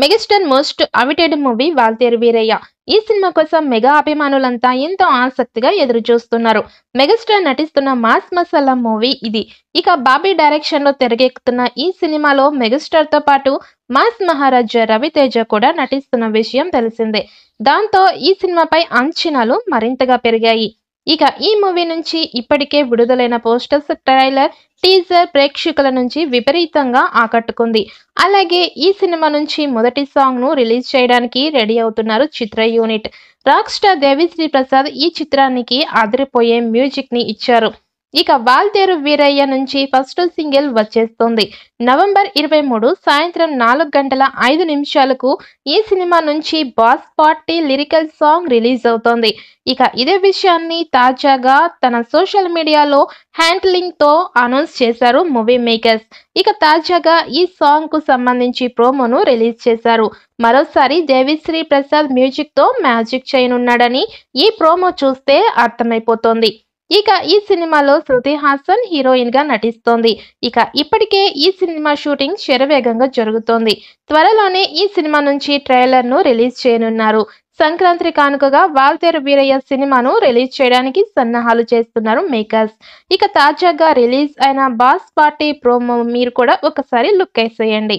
megastar most awaited movie Waltair Veerayya ఈ cinema కోసం mega అభిమానులంతా ఎంతో ఆసక్తిగా ఎదురు చూస్తున్నారు మెగాస్టార్ నటిస్తున్న మాస్ మసాలా మూవీ ఇది ఇక బాబీ డైరెక్షన్ లో తెరకెక్కుతున్న ఈ సినిమాలో మెగాస్టార్ తో పాటు మాస్ మహారాజ రవితేజ కూడా నటిస్తున్న విషయం తెలిసిందే దాంతో ఈ సినిమాపై అంచనాలు మరింతగా పెరిగాయి ఇక ఈ మూవీ నుంచి ఇప్పటికే విడుదలైన పోస్టర్స్ ట్రైలర్ టీజర్ ప్రేక్షకుల నుంచి విపరీతంగా ఆకట్టుకుంది అలాగే ఈ సినిమా నుంచి మొదటి సాంగ్ను రిలీజ్ చేయడానికి రెడీ అవుతున్నారు చిత్ర unit rock star Devi Sri Prasad ఈ చిత్రానికి ఆదిరిపోయే మ్యూజిక్ని ఇచ్చారు ఇక వాల్తేరు వీరయ్య నుంచి ఫస్ట్ సింగిల్ వచ్చేస్తుంది నవంబర్ ఇరవై మూడు సాయంత్రం నాలుగు గంటల ఐదు నిమిషాలకు ఈ సినిమా నుంచి boss party lyrical song release అవుతోంది ఇక ఇదే విషయాన్ని తాజాగా తన సోషల్ మీడియాలో హ్యాండ్లింగ్ తో అనౌన్స్ చేశారు మూవీ మేకర్స్ ఇక తాజాగా ఈ సాంగ్ కు సంబంధించి ప్రోమోను రిలీజ్ చేశారు మరోసారి దేవిశ్రీ ప్రసాద్ మ్యూజిక్ తో మ్యాజిక్ చేయనున్నాడని ఈ ప్రోమో చూస్తే అర్థమైపోతోంది ఇక ఈ సినిమాలో శృతి హాసన్ హీరోయిన్ గా నటిస్తోంది ఇక ఇప్పటికే ఈ సినిమా షూటింగ్ శరవేగంగా జరుగుతోంది త్వరలోనే ఈ సినిమా నుంచి ట్రైలర్ ను రిలీజ్ చేయనున్నారు సంక్రాంతి కానుకగా వాల్తేరు వీరయ్య సినిమాను రిలీజ్ చేయడానికి సన్నాహాలు చేస్తున్నారు మేకర్స్ ఇక తాజాగా రిలీజ్ అయిన బాస్ పార్టీ ప్రోమో మీరు కూడా ఒకసారి లుక్ వేసేయండి